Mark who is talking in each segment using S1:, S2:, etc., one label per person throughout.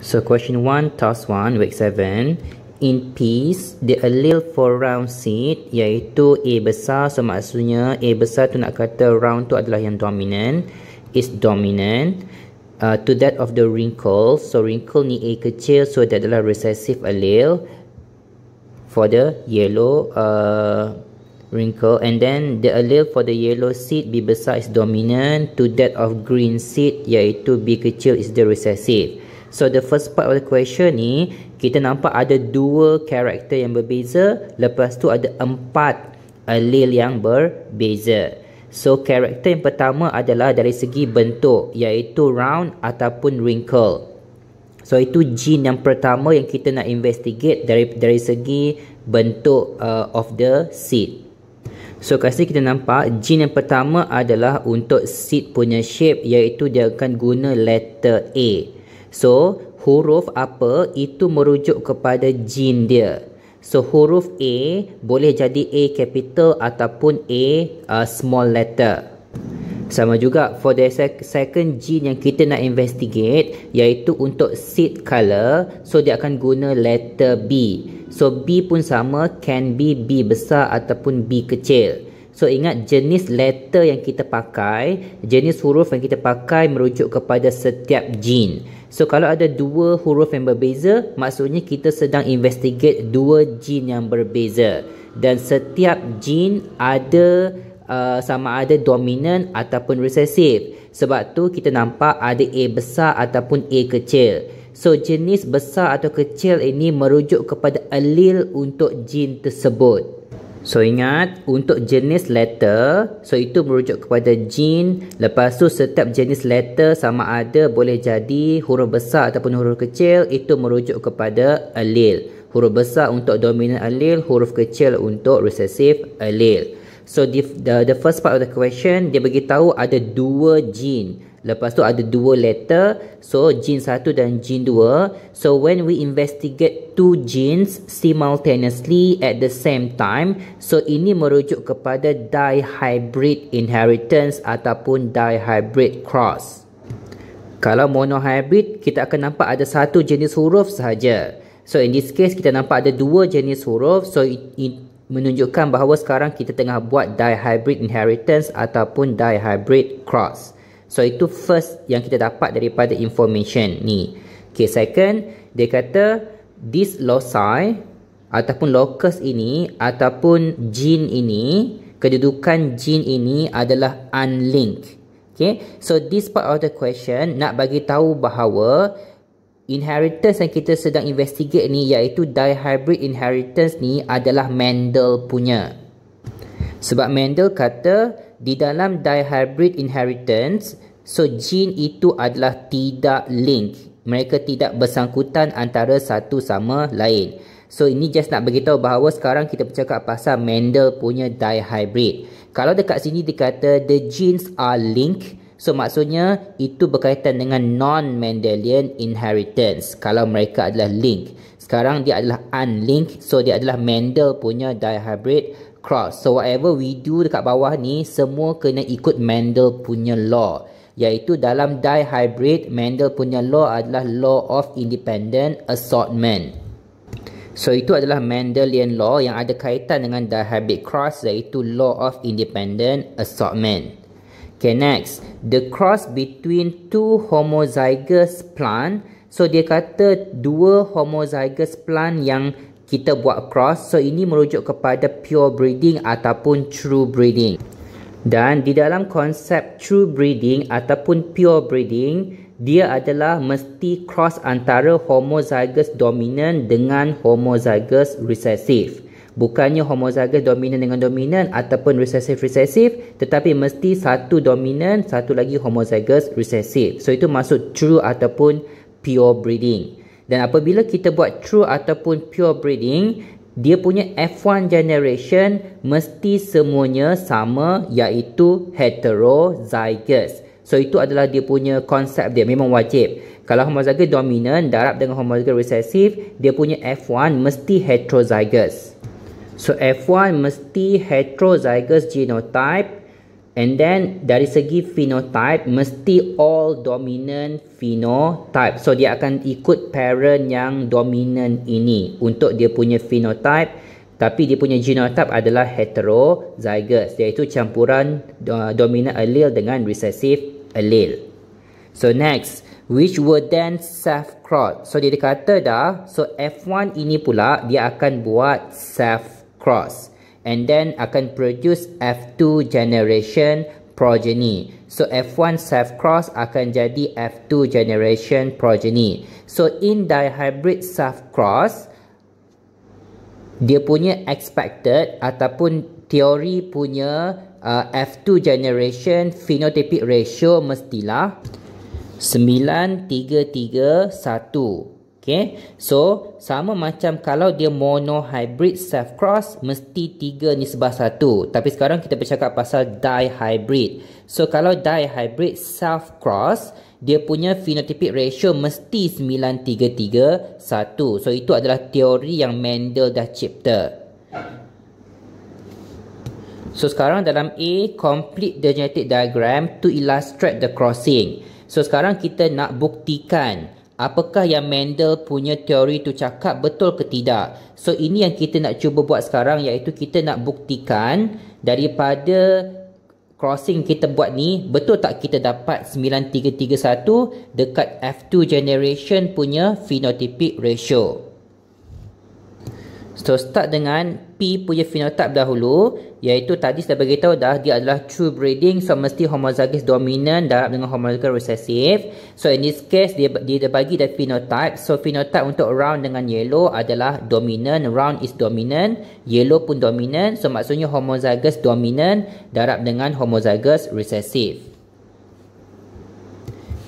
S1: So question 1, task 1, week 7 In piece, the allele for round seed Iaitu A besar So maksudnya A besar tu nak kata round tu adalah yang dominant Is dominant uh, To that of the wrinkle So wrinkle ni A kecil So that adalah recessive allele For the yellow uh, wrinkle And then the allele for the yellow seed B besar is dominant To that of green seed Iaitu B kecil is the recessive So the first part of the question ni kita nampak ada dua karakter yang berbeza, lepas tu ada empat allele uh, yang berbeza. So karakter yang pertama adalah dari segi bentuk iaitu round ataupun wrinkle. So itu gene yang pertama yang kita nak investigate dari dari segi bentuk uh, of the seed. So kat sini kita nampak gene yang pertama adalah untuk seed punya shape iaitu dia akan guna letter A. So, huruf apa itu merujuk kepada jin dia. So, huruf A boleh jadi A capital ataupun A uh, small letter. Sama juga for the second gene yang kita nak investigate iaitu untuk seed color so dia akan guna letter B. So B pun sama can be B besar ataupun B kecil. So ingat jenis letter yang kita pakai, jenis huruf yang kita pakai merujuk kepada setiap gene. So kalau ada dua huruf yang berbeza, maksudnya kita sedang investigate dua gene yang berbeza. Dan setiap gene ada uh, sama ada dominant ataupun resesif. Sebab tu kita nampak ada A besar ataupun A kecil. So jenis besar atau kecil ini merujuk kepada alil untuk gene tersebut. So ingat untuk jenis letter so itu merujuk kepada jin lepas tu setiap jenis letter sama ada boleh jadi huruf besar ataupun huruf kecil itu merujuk kepada alil. Huruf besar untuk dominant alil, huruf kecil untuk recessive alil. So the, the the first part of the question dia bagi tahu ada dua gene Lepas tu ada dua letter. So, gene satu dan gene dua. So, when we investigate two genes simultaneously at the same time. So, ini merujuk kepada dihybrid inheritance ataupun dihybrid cross. Kalau monohybrid, kita akan nampak ada satu jenis huruf sahaja. So, in this case, kita nampak ada dua jenis huruf. So, it, it menunjukkan bahawa sekarang kita tengah buat dihybrid inheritance ataupun dihybrid cross. So itu first yang kita dapat daripada information ni. Okay, second, dia kata this loci ataupun locus ini ataupun gene ini, kedudukan gene ini adalah unlinked. Okay, so this part of the question nak bagi tahu bahawa inheritance yang kita sedang investigate ni iaitu dihybrid inheritance ni adalah Mendel punya. Sebab Mendel kata di dalam dihybrid inheritance, so gene itu adalah tidak link. Mereka tidak bersangkutan antara satu sama lain. So ini just nak beritahu bahawa sekarang kita bercakap pasal Mendel punya dihybrid. Kalau dekat sini dikata the genes are link, so maksudnya itu berkaitan dengan non-Mendelian inheritance. Kalau mereka adalah link. Sekarang dia adalah unlinked. so dia adalah Mendel punya dihybrid cross. So whatever we do dekat bawah ni semua kena ikut Mendel punya law. Iaitu dalam dihybrid Mendel punya law adalah law of independent assortment. So itu adalah Mendelian law yang ada kaitan dengan dihybrid cross iaitu law of independent assortment. Okay next, the cross between two homozygous plant. So dia kata dua homozygous plant yang kita buat cross so ini merujuk kepada pure breeding ataupun true breeding dan di dalam konsep true breeding ataupun pure breeding dia adalah mesti cross antara homozygous dominant dengan homozygous recessive bukannya homozygous dominant dengan dominant ataupun recessive recessive tetapi mesti satu dominant satu lagi homozygous recessive so itu maksud true ataupun pure breeding dan apabila kita buat true ataupun pure breeding, dia punya F1 generation mesti semuanya sama iaitu heterozygous. So itu adalah dia punya konsep dia memang wajib. Kalau homozygous dominant darab dengan homozygous recessive, dia punya F1 mesti heterozygous. So F1 mesti heterozygous genotype And then dari segi phenotype mesti all dominant phenotype. So dia akan ikut parent yang dominant ini untuk dia punya phenotype tapi dia punya genotype adalah heterozygous iaitu campuran uh, dominant allele dengan recessive allele. So next, which were then self cross. So dia kata dah, so F1 ini pula dia akan buat self cross and then akan produce F2 generation progeny. So F1 self-cross akan jadi F2 generation progeny. So in dihybrid self-cross, dia punya expected ataupun teori punya uh, F2 generation phenotypic ratio mestilah 9331. Okay. So, sama macam kalau dia monohybrid self cross, mesti tiga ni sebah satu. Tapi sekarang kita bercakap pasal dihybrid. So, kalau dihybrid self cross, dia punya phenotypic ratio mesti 9331. So, itu adalah teori yang Mendel dah cipta. So, sekarang dalam A, complete the genetic diagram to illustrate the crossing. So, sekarang kita nak buktikan apakah yang Mendel punya teori tu cakap betul ke tidak. So ini yang kita nak cuba buat sekarang iaitu kita nak buktikan daripada crossing kita buat ni betul tak kita dapat 9331 dekat F2 generation punya phenotypic ratio. So start dengan P punya phenotype dahulu iaitu tadi saya beritahu dah dia adalah true breeding so mesti homozygous dominant darab dengan homozygous recessive so in this case dia dia bagi the phenotype so phenotype untuk round dengan yellow adalah dominant round is dominant yellow pun dominant so maksudnya homozygous dominant darab dengan homozygous recessive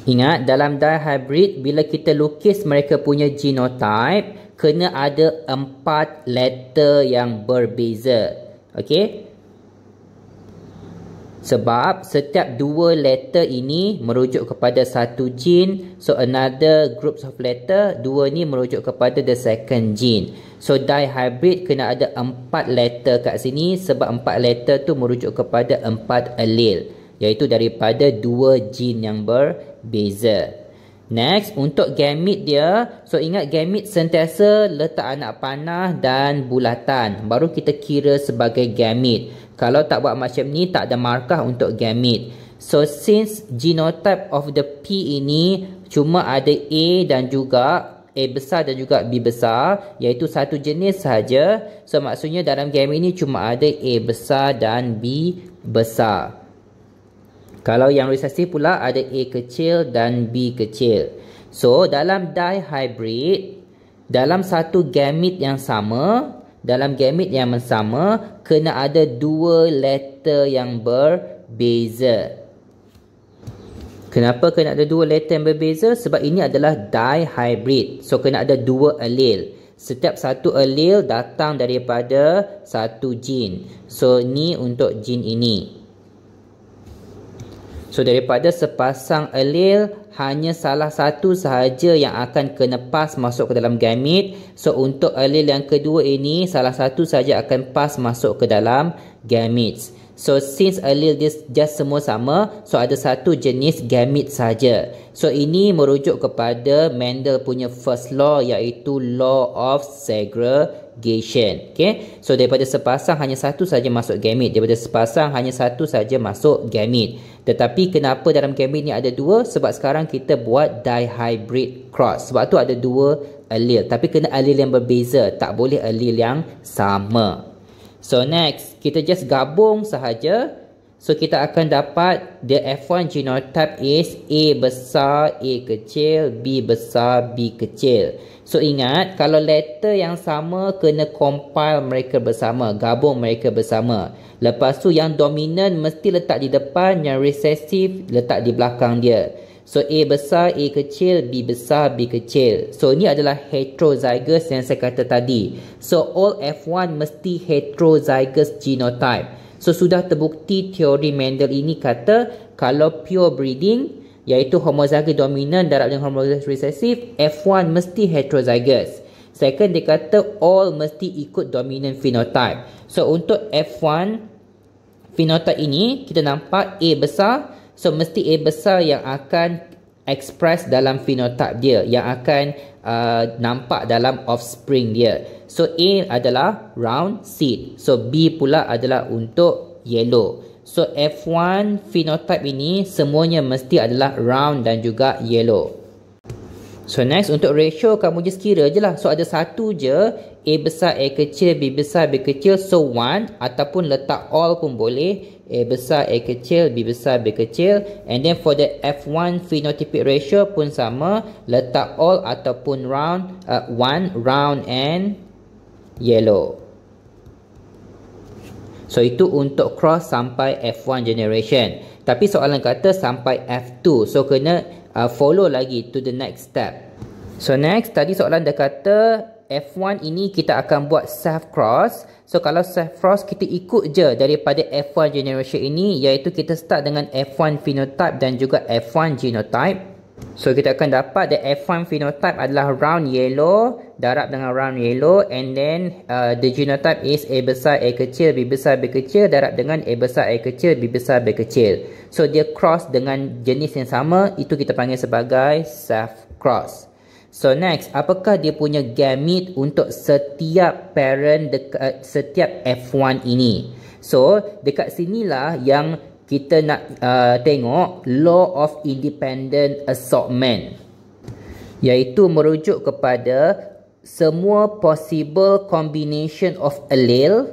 S1: ingat dalam dye hybrid bila kita lukis mereka punya genotype kena ada empat letter yang berbeza Okey. Sebab setiap dua letter ini merujuk kepada satu gene. So another group of letter, dua ni merujuk kepada the second gene. So dihybrid kena ada empat letter kat sini sebab empat letter tu merujuk kepada empat allele. Iaitu daripada dua gene yang berbeza. Next, untuk gamit dia, so ingat gamit sentiasa letak anak panah dan bulatan. Baru kita kira sebagai gamit. Kalau tak buat macam ni, tak ada markah untuk gamit. So, since genotype of the P ini cuma ada A dan juga A besar dan juga B besar, iaitu satu jenis sahaja. So, maksudnya dalam gamit ini cuma ada A besar dan B Besar. Kalau yang resistif pula ada A kecil dan B kecil. So dalam dihybrid dalam satu gamet yang sama, dalam gamet yang sama kena ada dua letter yang berbeza. Kenapa kena ada dua letter yang berbeza? Sebab ini adalah dihybrid. So kena ada dua allele. Setiap satu allele datang daripada satu gene. So ni untuk gene ini. So daripada sepasang alil hanya salah satu sahaja yang akan kena pas masuk ke dalam gamet. So untuk alil yang kedua ini salah satu sahaja akan pas masuk ke dalam gamet. So since allele dia just semua sama, so ada satu jenis gamete saja. So ini merujuk kepada Mendel punya first law iaitu law of segregation. Okay? So daripada sepasang hanya satu saja masuk gamete, daripada sepasang hanya satu saja masuk gamete. Tetapi kenapa dalam gamete ni ada dua? Sebab sekarang kita buat dihybrid cross. Sebab tu ada dua allele. Tapi kena allele yang berbeza, tak boleh allele yang sama. So next, kita just gabung sahaja. So kita akan dapat the F1 genotype is A besar, A kecil, B besar, B kecil. So ingat, kalau letter yang sama, kena compile mereka bersama, gabung mereka bersama. Lepas tu yang dominant mesti letak di depan, yang resesif letak di belakang dia. So A besar, A kecil, B besar, B kecil. So ini adalah heterozygous yang saya kata tadi. So all F1 mesti heterozygous genotype. So sudah terbukti teori Mendel ini kata kalau pure breeding iaitu homozygous dominant darab dengan homozygous resesif, F1 mesti heterozygous. Second dia kata all mesti ikut dominant phenotype. So untuk F1 phenotype ini kita nampak A besar, So mesti A besar yang akan express dalam phenotype dia yang akan uh, nampak dalam offspring dia. So A adalah round seed. So B pula adalah untuk yellow. So F1 phenotype ini semuanya mesti adalah round dan juga yellow. So next untuk ratio kamu just kira je lah. So ada satu je A besar A kecil B besar B kecil so one ataupun letak all pun boleh. A besar A kecil B besar B kecil and then for the F1 phenotypic ratio pun sama letak all ataupun round uh, one round and yellow. So itu untuk cross sampai F1 generation. Tapi soalan kata sampai F2. So kena uh, follow lagi to the next step. So next, tadi soalan dah kata F1 ini kita akan buat self cross. So kalau self cross kita ikut je daripada F1 generation ini iaitu kita start dengan F1 phenotype dan juga F1 genotype. So kita akan dapat the F1 phenotype adalah round yellow darab dengan round yellow and then uh, the genotype is A besar A kecil B besar B kecil darab dengan A besar A kecil B besar B kecil. So dia cross dengan jenis yang sama itu kita panggil sebagai self cross. So next, apakah dia punya gamete untuk setiap parent dekat setiap F1 ini? So, dekat sinilah yang kita nak uh, tengok law of independent assortment iaitu merujuk kepada semua possible combination of allele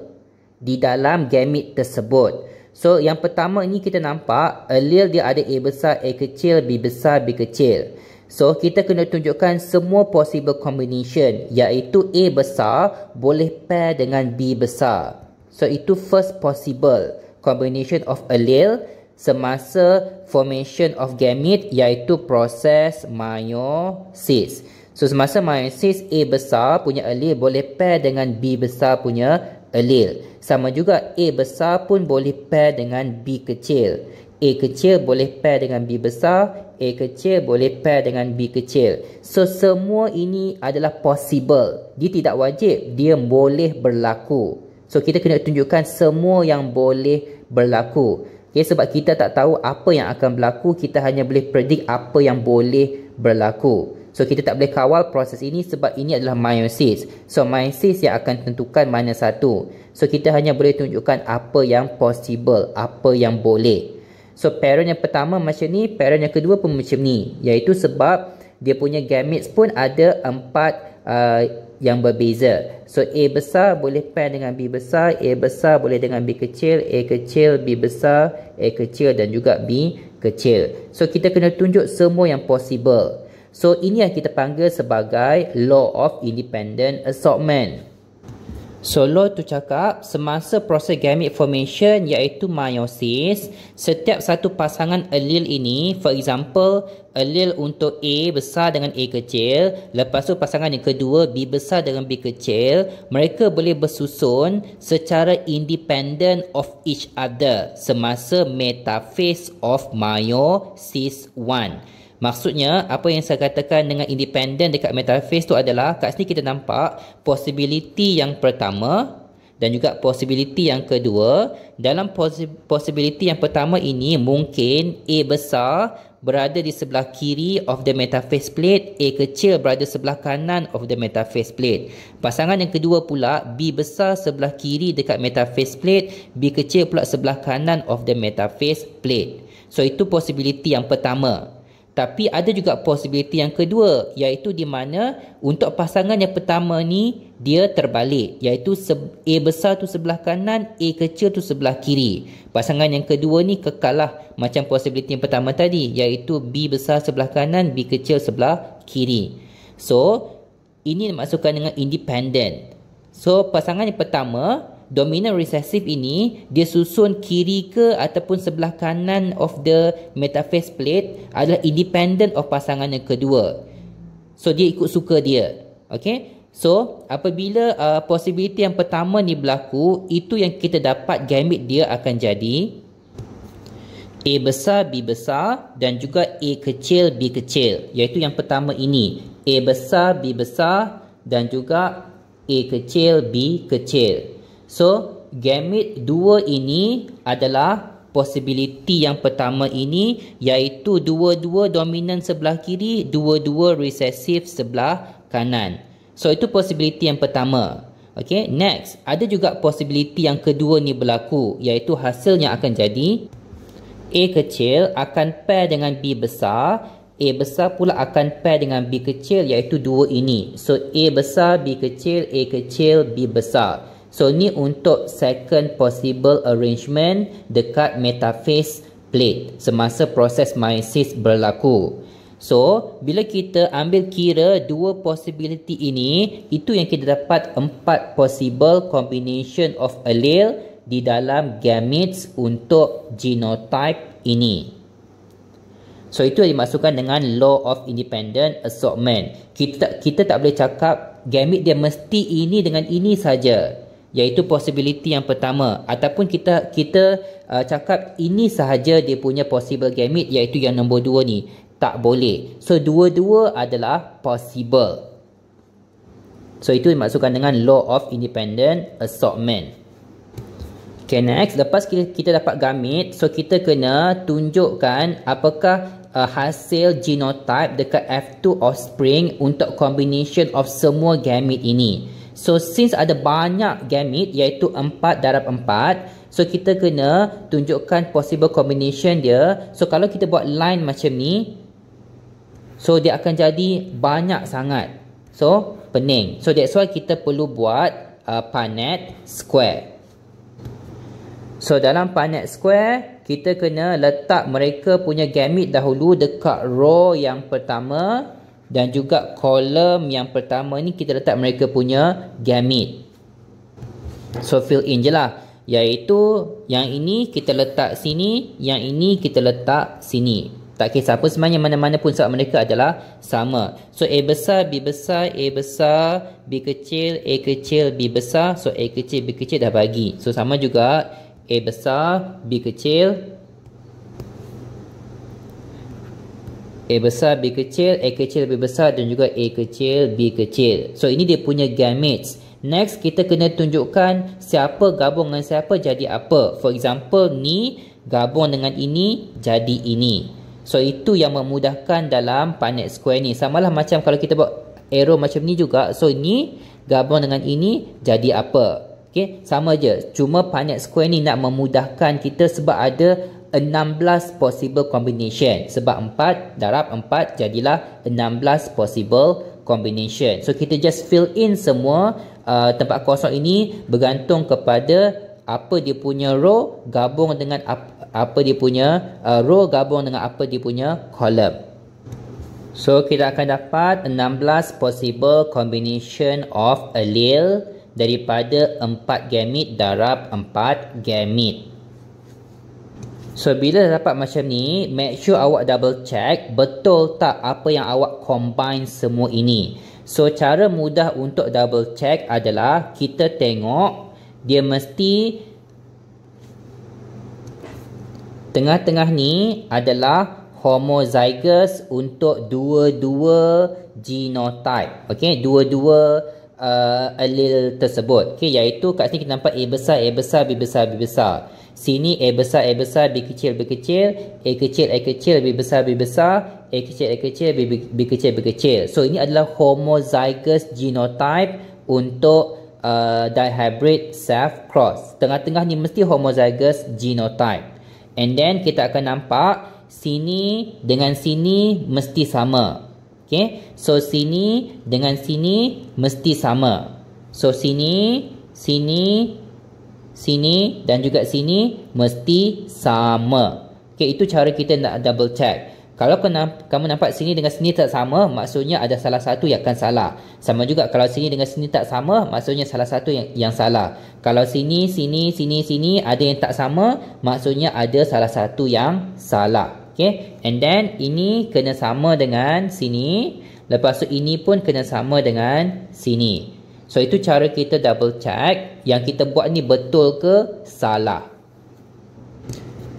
S1: di dalam gamet tersebut. So yang pertama ni kita nampak allele dia ada A besar, A kecil, B besar, B kecil. So kita kena tunjukkan semua possible combination iaitu A besar boleh pair dengan B besar. So itu first possible combination of allele semasa formation of gamete iaitu proses meiosis. So semasa meiosis A besar punya allele boleh pair dengan B besar punya allele. Sama juga A besar pun boleh pair dengan B kecil. A kecil boleh pair dengan B besar, A kecil boleh pair dengan B kecil. So semua ini adalah possible. Dia tidak wajib, dia boleh berlaku. So kita kena tunjukkan semua yang boleh berlaku. Okay, sebab kita tak tahu apa yang akan berlaku, kita hanya boleh predict apa yang boleh berlaku. So kita tak boleh kawal proses ini sebab ini adalah meiosis. So meiosis yang akan tentukan mana satu. So kita hanya boleh tunjukkan apa yang possible, apa yang boleh. So parent yang pertama macam ni, parent yang kedua pun macam ni. Iaitu sebab dia punya gametes pun ada empat uh, yang berbeza. So A besar boleh pair dengan B besar, A besar boleh dengan B kecil, A kecil, B besar, A kecil dan juga B kecil. So kita kena tunjuk semua yang possible. So ini yang kita panggil sebagai law of independent assortment. So law tu cakap semasa proses gamete formation iaitu meiosis setiap satu pasangan allele ini for example allele untuk A besar dengan A kecil lepas tu pasangan yang kedua B besar dengan B kecil mereka boleh bersusun secara independent of each other semasa metaphase of meiosis 1 Maksudnya apa yang saya katakan dengan independent dekat metaphase tu adalah kat sini kita nampak possibility yang pertama dan juga possibility yang kedua dalam possibility yang pertama ini mungkin A besar berada di sebelah kiri of the metaphase plate A kecil berada sebelah kanan of the metaphase plate pasangan yang kedua pula B besar sebelah kiri dekat metaphase plate B kecil pula sebelah kanan of the metaphase plate so itu possibility yang pertama tapi ada juga possibility yang kedua iaitu di mana untuk pasangan yang pertama ni dia terbalik iaitu A besar tu sebelah kanan, A kecil tu sebelah kiri. Pasangan yang kedua ni kekalah macam possibility yang pertama tadi iaitu B besar sebelah kanan, B kecil sebelah kiri. So ini dimasukkan dengan independent. So pasangan yang pertama dominant recessive ini dia susun kiri ke ataupun sebelah kanan of the metaphase plate adalah independent of pasangan yang kedua. So dia ikut suka dia. Okay. So apabila uh, possibility yang pertama ni berlaku itu yang kita dapat gamit dia akan jadi A besar B besar dan juga A kecil B kecil iaitu yang pertama ini A besar B besar dan juga A kecil B kecil. So, gamut 2 ini adalah possibility yang pertama ini iaitu 2-2 dominan sebelah kiri, 2-2 resesif sebelah kanan. So, itu possibility yang pertama. Okay, next. Ada juga possibility yang kedua ni berlaku iaitu hasilnya akan jadi A kecil akan pair dengan B besar A besar pula akan pair dengan B kecil iaitu dua ini. So A besar, B kecil, A kecil, B besar. So ni untuk second possible arrangement dekat metaphase plate semasa proses meiosis berlaku. So bila kita ambil kira dua possibility ini, itu yang kita dapat empat possible combination of allele di dalam gametes untuk genotype ini. So itu dimasukkan dengan law of independent assortment. Kita kita tak boleh cakap gamet dia mesti ini dengan ini saja iaitu possibility yang pertama ataupun kita kita uh, cakap ini sahaja dia punya possible gamut iaitu yang nombor dua ni tak boleh so dua-dua adalah possible so itu dimaksudkan dengan law of independent assortment okay next lepas kita, kita dapat gamut so kita kena tunjukkan apakah uh, hasil genotype dekat F2 offspring untuk combination of semua gamut ini So since ada banyak gamit iaitu 4 darab 4 So kita kena tunjukkan possible combination dia So kalau kita buat line macam ni So dia akan jadi banyak sangat So pening So that's why kita perlu buat uh, panet square So dalam panet square Kita kena letak mereka punya gamit dahulu dekat row yang pertama dan juga kolom yang pertama ni kita letak mereka punya gamit. So fill in je lah. Iaitu yang ini kita letak sini, yang ini kita letak sini. Tak kisah pun sebenarnya mana-mana pun sebab mereka adalah sama. So A besar, B besar, A besar, B kecil, A kecil, B besar. So A kecil, B kecil dah bagi. So sama juga A besar, B kecil, A besar, B kecil, A kecil B besar dan juga A kecil, B kecil. So ini dia punya gametes. Next kita kena tunjukkan siapa gabung dengan siapa jadi apa. For example ni gabung dengan ini jadi ini. So itu yang memudahkan dalam panel square ni. Sama lah macam kalau kita buat arrow macam ni juga. So ni gabung dengan ini jadi apa. Okay sama je. Cuma panel square ni nak memudahkan kita sebab ada 16 possible combination sebab 4 darab 4 jadilah 16 possible combination so kita just fill in semua uh, tempat kosong ini bergantung kepada apa dia punya row gabung dengan ap, apa dia punya uh, row gabung dengan apa dia punya column So kita akan dapat 16 possible combination of allele daripada 4 gamete darab 4 gamete. So bila dah dapat macam ni, make sure awak double check betul tak apa yang awak combine semua ini. So cara mudah untuk double check adalah kita tengok dia mesti tengah-tengah ni adalah homozygous untuk dua-dua genotype. Okey, dua-dua uh, allele tersebut. okay, iaitu kat sini kita nampak A besar, A besar, B besar, B besar. Sini A besar, A besar, B kecil, B kecil A kecil, A kecil, B besar, B besar A kecil, A kecil, B, B, B kecil, B kecil So ini adalah homozygous genotype Untuk uh, dihybrid self cross Tengah-tengah ni mesti homozygous genotype And then kita akan nampak Sini dengan sini mesti sama Okay So sini dengan sini mesti sama So sini, sini, sini dan juga sini mesti sama. Okey, itu cara kita nak double check. Kalau kena, kamu nampak sini dengan sini tak sama, maksudnya ada salah satu yang akan salah. Sama juga kalau sini dengan sini tak sama, maksudnya salah satu yang, yang salah. Kalau sini, sini, sini, sini ada yang tak sama, maksudnya ada salah satu yang salah. Okay, and then ini kena sama dengan sini. Lepas tu ini pun kena sama dengan sini. So itu cara kita double check yang kita buat ni betul ke salah.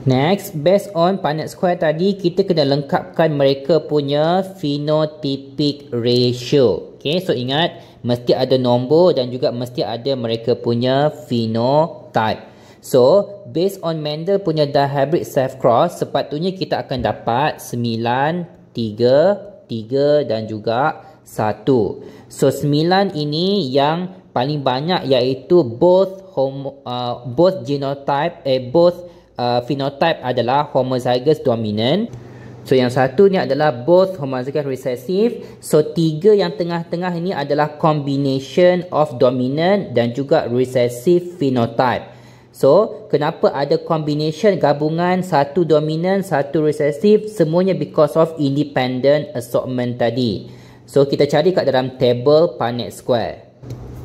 S1: Next, based on panel square tadi, kita kena lengkapkan mereka punya phenotypic ratio. Okay, so ingat, mesti ada nombor dan juga mesti ada mereka punya phenotype. So, based on Mendel punya dihybrid self-cross, sepatutnya kita akan dapat 9, 3, 3 dan juga satu. So sembilan ini yang paling banyak iaitu both homo, uh, both genotype eh both uh, phenotype adalah homozygous dominant. So yang satu ni adalah both homozygous recessive. So tiga yang tengah-tengah ini adalah combination of dominant dan juga recessive phenotype. So kenapa ada combination gabungan satu dominant, satu recessive? Semuanya because of independent assortment tadi. So kita cari kat dalam table Punnett square.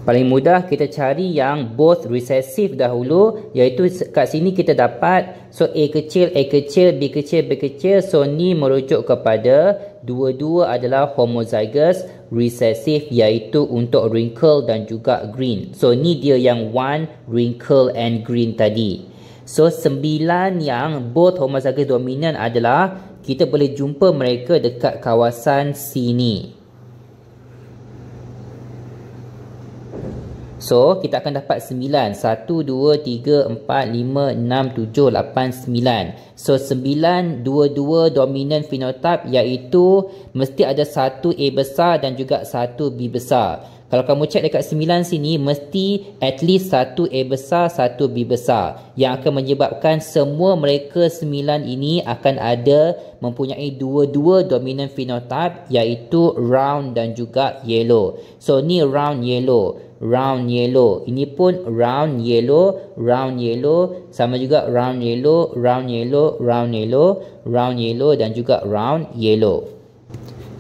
S1: Paling mudah kita cari yang both recessive dahulu iaitu kat sini kita dapat so a kecil a kecil b kecil b kecil so ni merujuk kepada dua-dua adalah homozygous recessive iaitu untuk wrinkle dan juga green. So ni dia yang one wrinkle and green tadi. So sembilan yang both homozygous dominant adalah kita boleh jumpa mereka dekat kawasan sini. So kita akan dapat 9 1, 2, 3, 4, 5, 6, 7, 8, 9 So 9, 2, 2 dominant phenotype iaitu Mesti ada satu A besar dan juga satu B besar Kalau kamu cek dekat 9 sini Mesti at least satu A besar, satu B besar Yang akan menyebabkan semua mereka 9 ini Akan ada mempunyai dua-dua dominant phenotype Iaitu round dan juga yellow So ni round yellow round yellow. Ini pun round yellow, round yellow, sama juga round yellow, round yellow, round yellow, round yellow dan juga round yellow.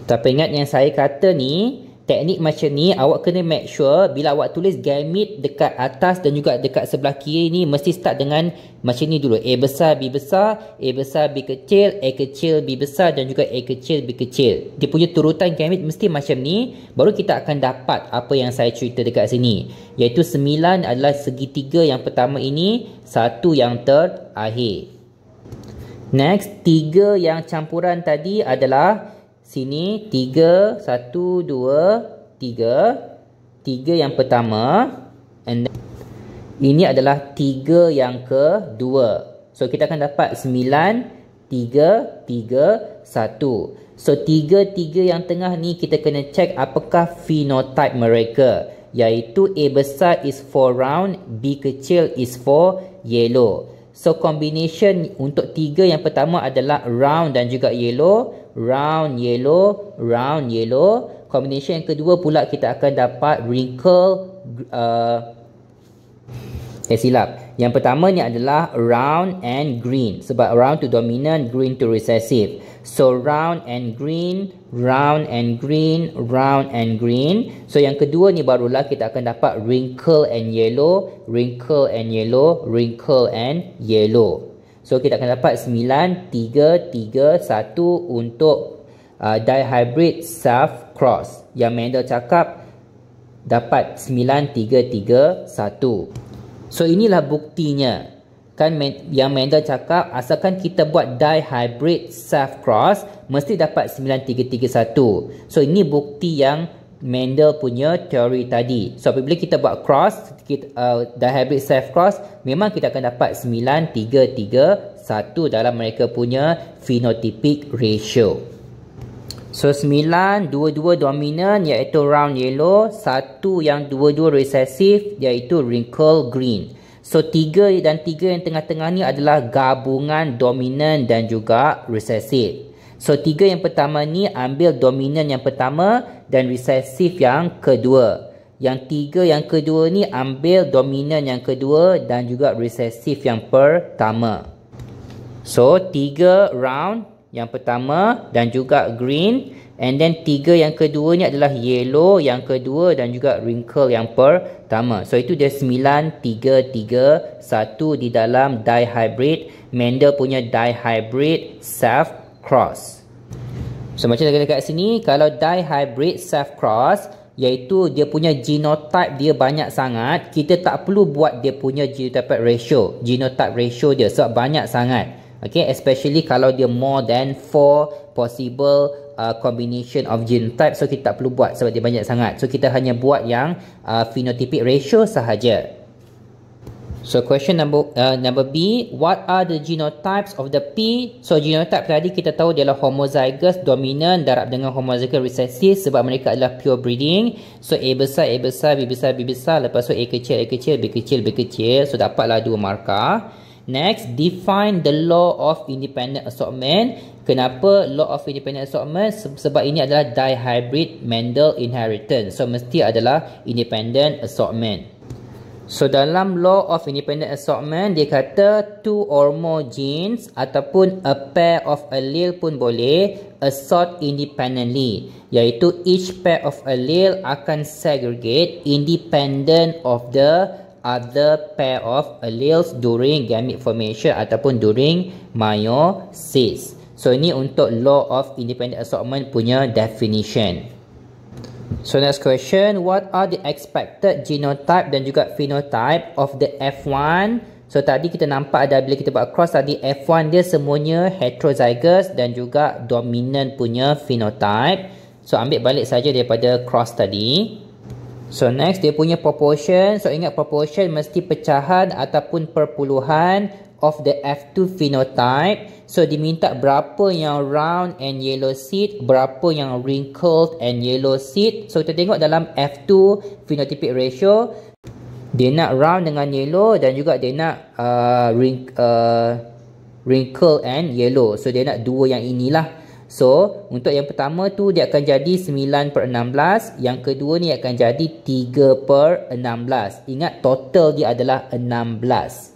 S1: Tapi ingat yang saya kata ni, Teknik macam ni awak kena make sure bila awak tulis gamit dekat atas dan juga dekat sebelah kiri ni mesti start dengan macam ni dulu. A besar B besar, A besar B kecil, A kecil B besar dan juga A kecil B kecil. Dia punya turutan gamit mesti macam ni baru kita akan dapat apa yang saya cerita dekat sini. Iaitu 9 adalah segitiga yang pertama ini, satu yang terakhir. Next, tiga yang campuran tadi adalah sini 3 1 2 3 3 yang pertama and ini adalah 3 yang kedua so kita akan dapat 9 3 3 1 so tiga tiga yang tengah ni kita kena check apakah phenotype mereka iaitu A besar is for round B kecil is for yellow So combination untuk tiga yang pertama adalah round dan juga yellow. Round, yellow, round, yellow. Combination yang kedua pula kita akan dapat wrinkle. Uh, eh silap. Yang pertama ni adalah round and green. Sebab round to dominant, green to recessive. So round and green, round and green, round and green. So yang kedua ni barulah kita akan dapat wrinkle and yellow, wrinkle and yellow, wrinkle and yellow. So kita akan dapat 9331 untuk uh, dihybrid self cross. Yang Mendel cakap dapat 9331. So inilah buktinya. Kan yang Mendel cakap asalkan kita buat dihybrid self cross mesti dapat 9331. So ini bukti yang Mendel punya teori tadi. So apabila kita buat cross, kita, uh, the hybrid self cross, memang kita akan dapat 9331 dalam mereka punya phenotypic ratio. So 922 dominan iaitu round yellow, satu yang 22 resesif iaitu wrinkle green. So 3 dan 3 yang tengah-tengah ni adalah gabungan dominan dan juga resesif. So tiga yang pertama ni ambil dominan yang pertama dan resesif yang kedua. Yang tiga yang kedua ni ambil dominan yang kedua dan juga resesif yang pertama. So tiga round yang pertama dan juga green and then tiga yang kedua ni adalah yellow yang kedua dan juga wrinkle yang pertama. So itu dia satu di dalam dihybrid Mendel punya dihybrid self cross. So macam saya kata sini kalau dihybrid self cross iaitu dia punya genotype dia banyak sangat kita tak perlu buat dia punya genotype ratio genotype ratio dia sebab banyak sangat okay especially kalau dia more than 4 possible uh, combination of genotype so kita tak perlu buat sebab dia banyak sangat so kita hanya buat yang uh, phenotypic ratio sahaja So question number uh, number B, what are the genotypes of the P? So genotype tadi kita tahu dia adalah homozygous dominant darab dengan homozygous recessive sebab mereka adalah pure breeding. So A besar, A besar, B besar, B besar. Lepas tu A kecil, A kecil, B kecil, B kecil. So dapatlah dua markah. Next, define the law of independent assortment. Kenapa law of independent assortment? Sebab ini adalah dihybrid Mendel inheritance. So mesti adalah independent assortment. So dalam law of independent assortment dia kata two or more genes ataupun a pair of allele pun boleh assort independently iaitu each pair of allele akan segregate independent of the other pair of alleles during gamete formation ataupun during meiosis. So ini untuk law of independent assortment punya definition. So next question, what are the expected genotype dan juga phenotype of the F1? So tadi kita nampak ada bila kita buat cross tadi F1 dia semuanya heterozygous dan juga dominant punya phenotype. So ambil balik saja daripada cross tadi. So next dia punya proportion. So ingat proportion mesti pecahan ataupun perpuluhan of the F2 phenotype. So diminta berapa yang round and yellow seed, berapa yang wrinkled and yellow seed. So kita tengok dalam F2 phenotypic ratio, dia nak round dengan yellow dan juga dia nak uh, wrink, uh, wrinkled and yellow. So dia nak dua yang inilah. So untuk yang pertama tu dia akan jadi 9 per 16 Yang kedua ni akan jadi 3 per 16 Ingat total dia adalah 16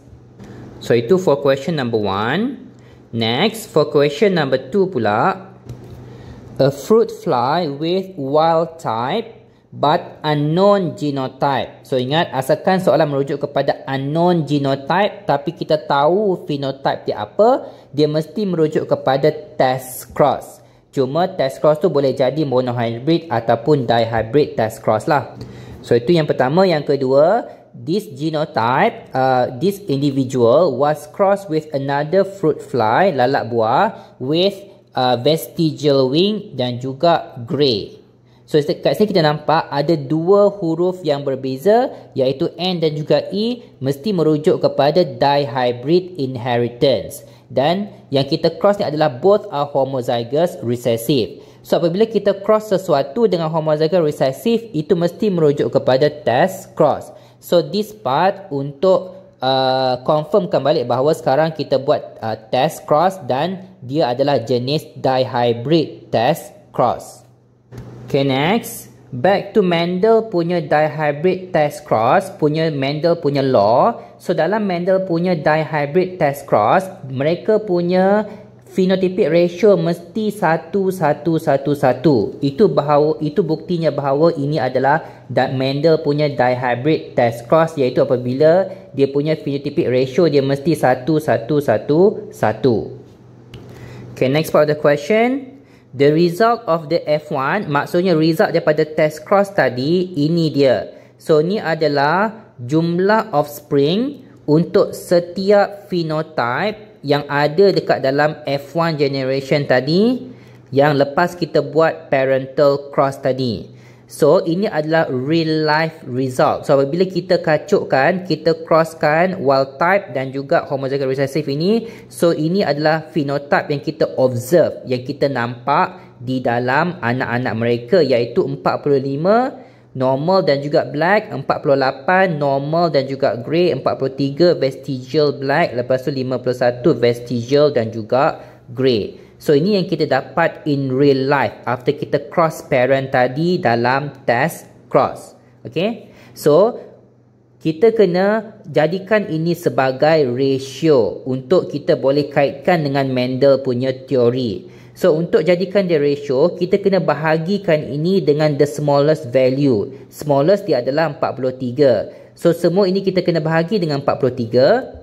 S1: So itu for question number one. Next for question number two pula, a fruit fly with wild type but unknown genotype. So ingat asalkan soalan merujuk kepada unknown genotype, tapi kita tahu phenotype dia apa, dia mesti merujuk kepada test cross. Cuma test cross tu boleh jadi monohybrid ataupun dihybrid test cross lah. So itu yang pertama. Yang kedua, this genotype, uh, this individual was crossed with another fruit fly, lalat buah, with uh, vestigial wing dan juga grey. So, kat sini kita nampak ada dua huruf yang berbeza iaitu N dan juga E mesti merujuk kepada dihybrid inheritance. Dan yang kita cross ni adalah both are homozygous recessive. So, apabila kita cross sesuatu dengan homozygous recessive, itu mesti merujuk kepada test cross. So this part untuk uh, confirmkan balik bahawa sekarang kita buat uh, test cross dan dia adalah jenis dihybrid test cross. Okay next, back to Mendel punya dihybrid test cross, punya Mendel punya law. So dalam Mendel punya dihybrid test cross, mereka punya phenotypic ratio mesti satu satu satu satu. Itu bahawa itu buktinya bahawa ini adalah Mendel punya dihybrid test cross iaitu apabila dia punya phenotypic ratio dia mesti 1-1-1-1. Okay, next part of the question. The result of the F1, maksudnya result daripada test cross tadi, ini dia. So, ni adalah jumlah offspring untuk setiap phenotype yang ada dekat dalam F1 generation tadi yang lepas kita buat parental cross tadi. So ini adalah real life result. So apabila kita kacukkan, kita crosskan wild type dan juga homozygous recessive ini, so ini adalah phenotype yang kita observe, yang kita nampak di dalam anak-anak mereka iaitu 45 normal dan juga black, 48 normal dan juga grey, 43 vestigial black, lepas tu 51 vestigial dan juga grey. So ini yang kita dapat in real life after kita cross parent tadi dalam test cross. Okay. So kita kena jadikan ini sebagai ratio untuk kita boleh kaitkan dengan Mendel punya teori. So untuk jadikan dia ratio, kita kena bahagikan ini dengan the smallest value. Smallest dia adalah 43. So semua ini kita kena bahagi dengan 43.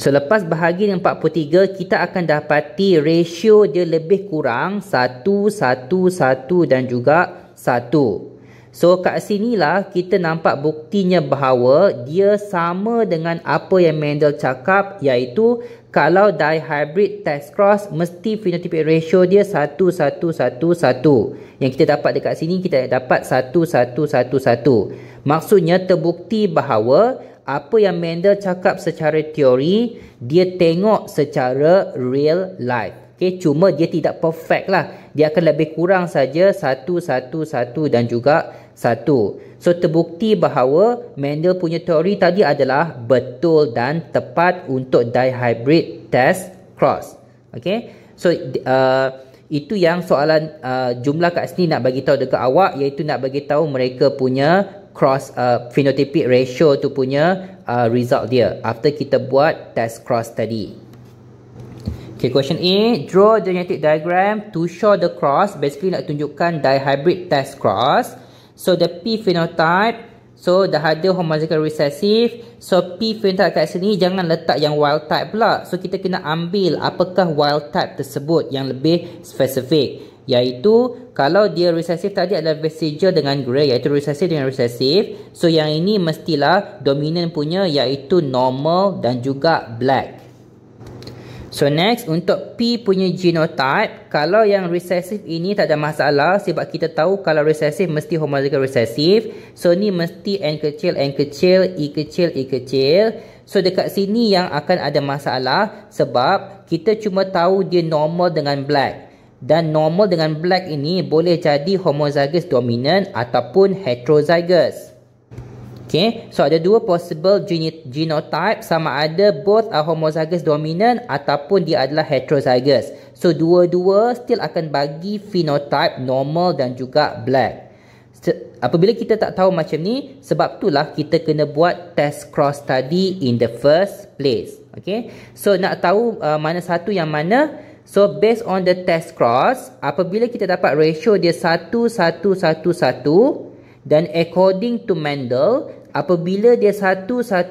S1: Selepas bahagian 43, kita akan dapati ratio dia lebih kurang 1, 1, 1 dan juga 1. So kat sini lah kita nampak buktinya bahawa dia sama dengan apa yang Mendel cakap iaitu kalau dihybrid test cross mesti phenotypic ratio dia 1, 1, 1, 1. Yang kita dapat dekat sini kita dapat 1, 1, 1, 1. Maksudnya terbukti bahawa apa yang Mendel cakap secara teori, dia tengok secara real life. Okay, cuma dia tidak perfect lah. Dia akan lebih kurang saja satu, satu, satu dan juga satu. So terbukti bahawa Mendel punya teori tadi adalah betul dan tepat untuk dihybrid test cross. Okay, so uh, itu yang soalan uh, jumlah kat sini nak bagi tahu dekat awak iaitu nak bagi tahu mereka punya cross uh, phenotypic ratio tu punya uh, result dia after kita buat test cross tadi. Okay, question A, draw genetic diagram to show the cross. Basically, nak tunjukkan dihybrid test cross. So, the P phenotype. So, dah ada homozygous recessive. So, P phenotype kat sini, jangan letak yang wild type pula. So, kita kena ambil apakah wild type tersebut yang lebih specific iaitu kalau dia resesif tadi adalah vestigial dengan grey iaitu resesif dengan resesif. so yang ini mestilah dominan punya iaitu normal dan juga black so next untuk P punya genotype kalau yang resesif ini tak ada masalah sebab kita tahu kalau resesif mesti homozygous resesif. so ni mesti N kecil N kecil E kecil E kecil So dekat sini yang akan ada masalah sebab kita cuma tahu dia normal dengan black. Dan normal dengan black ini boleh jadi homozygous dominant ataupun heterozygous. Okay, so ada dua possible gene genotype sama ada both are homozygous dominant ataupun dia adalah heterozygous. So dua-dua still akan bagi phenotype normal dan juga black. So, apabila kita tak tahu macam ni, sebab itulah kita kena buat test cross study in the first place. Okay, so nak tahu uh, mana satu yang mana, So based on the test cross, apabila kita dapat ratio dia 1 1 1 1 dan according to Mendel, apabila dia 1 1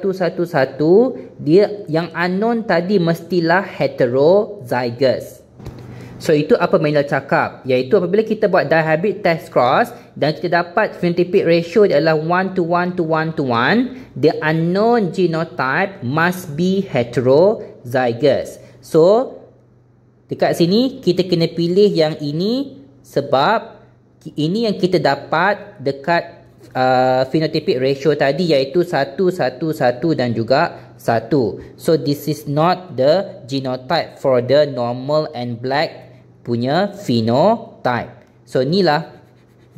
S1: 1 1, dia yang unknown tadi mestilah heterozygous. So itu apa Mendel cakap, iaitu apabila kita buat dihybrid test cross dan kita dapat phenotypic ratio dia adalah 1 to 1 to 1 to 1, the unknown genotype must be heterozygous. So Dekat sini kita kena pilih yang ini sebab ini yang kita dapat dekat uh, phenotypic ratio tadi iaitu 1, 1, 1 dan juga 1. So this is not the genotype for the normal and black punya phenotype. So ni lah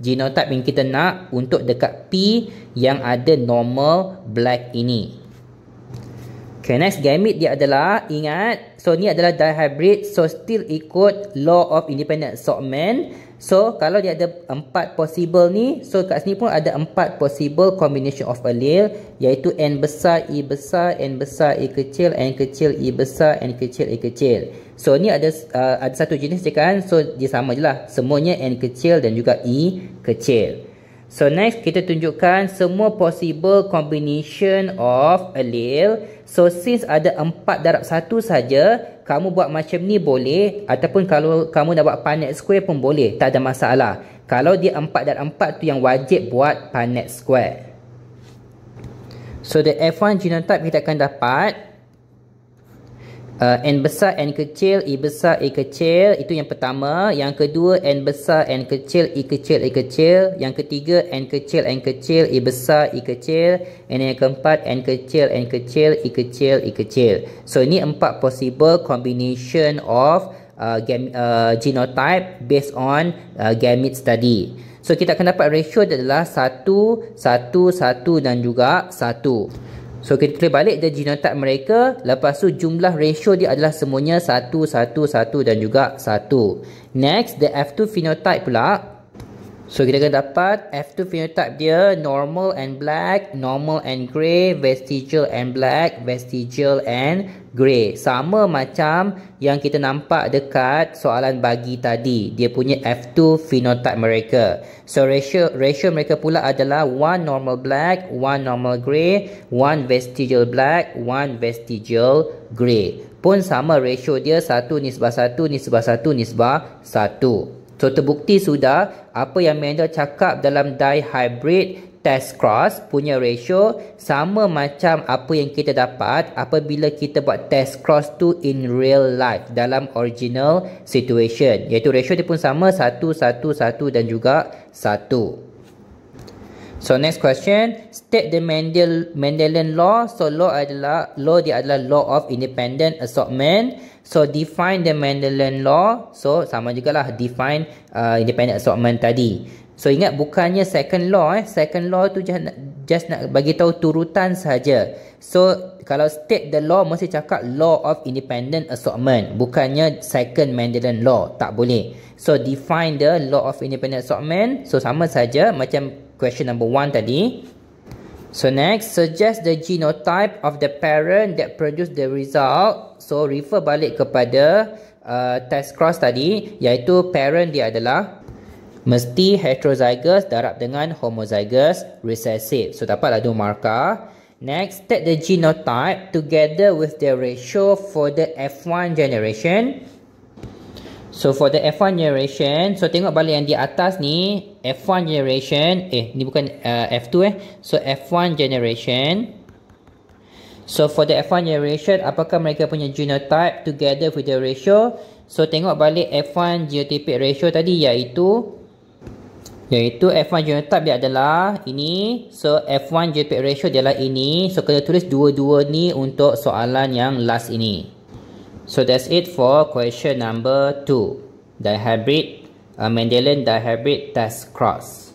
S1: genotype yang kita nak untuk dekat P yang ada normal black ini. Okay next gamete dia adalah ingat So ni adalah dihybrid so still ikut law of independent assortment. So kalau dia ada empat possible ni, so kat sini pun ada empat possible combination of allele iaitu n besar e besar n besar e kecil n kecil e besar n kecil e kecil. So ni ada uh, ada satu jenis je kan. So dia sama je lah, Semuanya n kecil dan juga e kecil. So next kita tunjukkan semua possible combination of allele So since ada 4 darab 1 saja, kamu buat macam ni boleh ataupun kalau kamu nak buat panet square pun boleh, tak ada masalah. Kalau dia 4 darab 4 tu yang wajib buat panet square. So the F1 genotype kita akan dapat uh, N besar N kecil I besar I kecil Itu yang pertama Yang kedua N besar N kecil I kecil I kecil Yang ketiga N kecil N kecil I besar I kecil And yang keempat N kecil N kecil I kecil I kecil So ini empat possible combination of uh, uh, genotype based on uh, gamete study So kita akan dapat ratio adalah 1, 1, 1 dan juga 1 So kita tulis balik the genotype mereka Lepas tu jumlah ratio dia adalah semuanya 1, 1, 1 dan juga 1 Next the F2 phenotype pula So kita akan dapat F2 phenotype dia normal and black, normal and grey, vestigial and black, vestigial and grey. Sama macam yang kita nampak dekat soalan bagi tadi. Dia punya F2 phenotype mereka. So ratio ratio mereka pula adalah one normal black, one normal grey, one vestigial black, one vestigial grey. Pun sama ratio dia satu nisbah satu, nisbah satu, nisbah satu. Nisbah satu. So terbukti sudah apa yang Mendel cakap dalam dihybrid test cross punya ratio sama macam apa yang kita dapat apabila kita buat test cross tu in real life dalam original situation iaitu ratio dia pun sama 1 1 1 dan juga 1 So next question, state the Mendel Mendelian law. So law adalah law dia adalah law of independent assortment. So define the Mendelian law. So sama juga lah define uh, independent assortment tadi. So ingat bukannya second law eh. Second law tu just nak, just nak bagi tahu turutan saja. So kalau state the law mesti cakap law of independent assortment, bukannya second Mendelian law, tak boleh. So define the law of independent assortment. So sama saja macam question number one tadi. So next, suggest the genotype of the parent that produce the result. So refer balik kepada uh, test cross tadi, iaitu parent dia adalah mesti heterozygous darab dengan homozygous recessive. So dapatlah dua markah. Next, take the genotype together with the ratio for the F1 generation. So for the F1 generation, so tengok balik yang di atas ni, F1 generation, eh ni bukan uh, F2 eh. So F1 generation. So for the F1 generation, apakah mereka punya genotype together with the ratio? So tengok balik F1 genotype ratio tadi iaitu iaitu F1 genotype dia adalah ini. So F1 genotype ratio dia adalah ini. So kena tulis dua-dua ni untuk soalan yang last ini. So that's it for question number 2. Dihybrid, a uh, Mendelian dihybrid test cross.